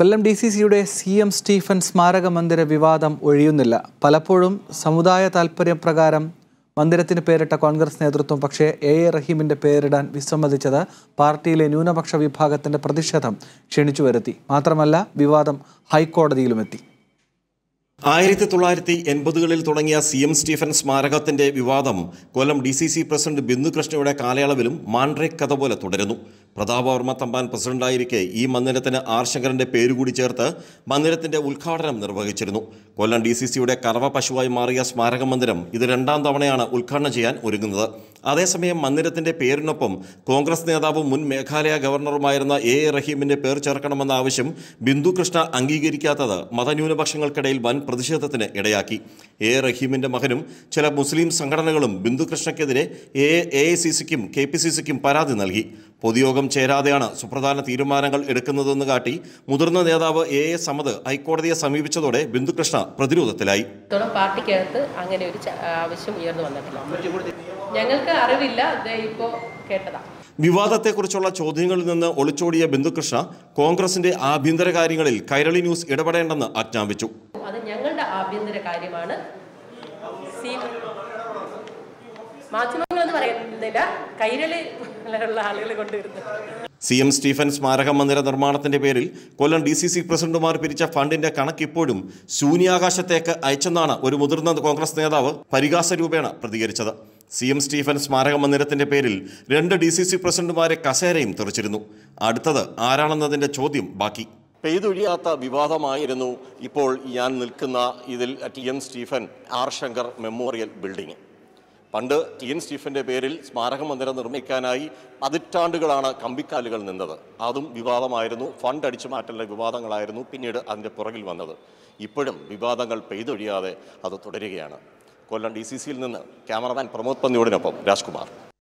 കൊല്ലം D C സിയുടെ C M Stephen സ്മാരക മന്ദിര വിവാദം ഒഴിയുന്നില്ല പലപ്പോഴും സമുദായ പ്രകാരം മന്ദിരത്തിന് പേരിട്ട കോൺഗ്രസ് നേതൃത്വം പക്ഷേ എ എ റഹീമിൻ്റെ പേരിടാൻ വിസമ്മതിച്ചത് പാർട്ടിയിലെ ന്യൂനപക്ഷ വിഭാഗത്തിൻ്റെ പ്രതിഷേധം ക്ഷണിച്ചു വരുത്തി മാത്രമല്ല വിവാദം ഹൈക്കോടതിയിലുമെത്തി ആയിരത്തി തൊള്ളായിരത്തി എൺപതുകളിൽ തുടങ്ങിയ സി എം സ്റ്റീഫൻ സ്മാരകത്തിന്റെ വിവാദം Kollam D C C president ബിന്ദുകൃഷ്ണയുടെ കാലയളവിലും മാൻഡ്രേക്ക് കഥ പോലെ തുടരുന്നു പ്രതാപവർമ്മ തമ്പാൻ പ്രസിഡന്റായിരിക്കെ ഈ മന്ദിരത്തിന് ആർ ശങ്കരൻ്റെ പേരുകൂടി ചേർത്ത് മന്ദിരത്തിന്റെ ഉദ്ഘാടനം നിർവഹിച്ചിരുന്നു കൊല്ലം ഡി സി സിയുടെ കറവ പശുവായി മാറിയ സ്മാരക മന്ദിരം ഇത് രണ്ടാം തവണയാണ് ഉദ്ഘാടനം ചെയ്യാൻ ഒരുങ്ങുന്നത് അതേസമയം മന്ദിരത്തിന്റെ പേരിനൊപ്പം കോൺഗ്രസ് നേതാവും മുൻ മേഘാലയ ഗവർണറുമായിരുന്ന എ എ റഹീമിന്റെ പേർ ചേർക്കണമെന്ന ആവശ്യം ബിന്ദു കൃഷ്ണ അംഗീകരിക്കാത്തത് മതന്യൂനപക്ഷങ്ങൾക്കിടയിൽ വൻ പ്രതിഷേധത്തിന് ഇടയാക്കി എ എ റഹീമിന്റെ മകനും ചില മുസ്ലിം സംഘടനകളും ബിന്ദു കൃഷ്ണയ്ക്കെതിരെ എ എ സി സിക്കും കെ പി സി സിക്കും പരാതി നൽകി പൊതുയോഗം ചേരാതെയാണ് സുപ്രധാന തീരുമാനങ്ങൾ എടുക്കുന്നതെന്ന് കാട്ടി മുതിർന്ന നേതാവ് എ എ സമത് ഹൈക്കോടതിയെ സമീപിച്ചതോടെ ബിന്ദുകൃഷ്ണ പ്രതിരോധത്തിലായി പാർട്ടിക്കകത്ത് അങ്ങനെ ഒരു ആവശ്യം ഉയർന്നു വന്നിട്ടില്ല ഞങ്ങൾക്ക് അറിവില്ല ഇപ്പോ കേട്ടതാ വിവാദത്തെക്കുറിച്ചുള്ള ചോദ്യങ്ങളിൽ നിന്ന് ഒളിച്ചോടിയ ബിന്ദുകൃഷ്ണ കോൺഗ്രസിന്റെ ആഭ്യന്തര കാര്യങ്ങളിൽ കൈരളി ന്യൂസ് ഇടപെടേണ്ടെന്ന് ആജ്ഞാപിച്ചു അത് ഞങ്ങളുടെ ആഭ്യന്തര കാര്യമാണ് മാധ്യമങ്ങൾ സി എം സ്റ്റീഫൻ സ്മാരക മന്ദിര നിർമ്മാണത്തിന്റെ പേരിൽ കൊല്ലം ഡി സി സി പ്രസിഡന്റുമാർ പിരിച്ച ഫണ്ടിന്റെ കണക്ക് ഇപ്പോഴും ശൂന്യാകാശത്തേക്ക് അയച്ചെന്നാണ് ഒരു മുതിർന്ന കോൺഗ്രസ് നേതാവ് പരിഹാസ രൂപേണ പ്രതികരിച്ചത് സി എം സ്റ്റീഫൻ സ്മാരക മന്ദിരത്തിന്റെ പേരിൽ രണ്ട് ഡി സി സി പ്രസിഡന്റുമാരെ കസേരയും തെറിച്ചിരുന്നു അടുത്തത് ആരാണെന്നതിന്റെ ചോദ്യം ബാക്കി പെയ്തൊഴിയാത്ത വിവാദമായിരുന്നു ഇപ്പോൾ ഞാൻ നിൽക്കുന്ന ഇതിൽ T N Stephen R Shankar memorial building പണ്ട് ടി എൻ സ്റ്റീഫൻ്റെ പേരിൽ സ്മാരക മന്ദിരം നിർമ്മിക്കാനായി പതിറ്റാണ്ടുകളാണ് കമ്പിക്കാലുകൾ നിന്നത് അതും വിവാദമായിരുന്നു ഫണ്ട് അടിച്ചു മാറ്റലിൻ്റെ വിവാദങ്ങളായിരുന്നു പിന്നീട് അതിൻ്റെ പുറകിൽ വന്നത് ഇപ്പോഴും വിവാദങ്ങൾ പെയ്തൊഴിയാതെ അത് തുടരുകയാണ് കൊല്ലം ഡി സി സിയിൽ നിന്ന് ക്യാമറമാൻ പ്രമോദ് പന്നിയോടിനൊപ്പം രാജ്കുമാർ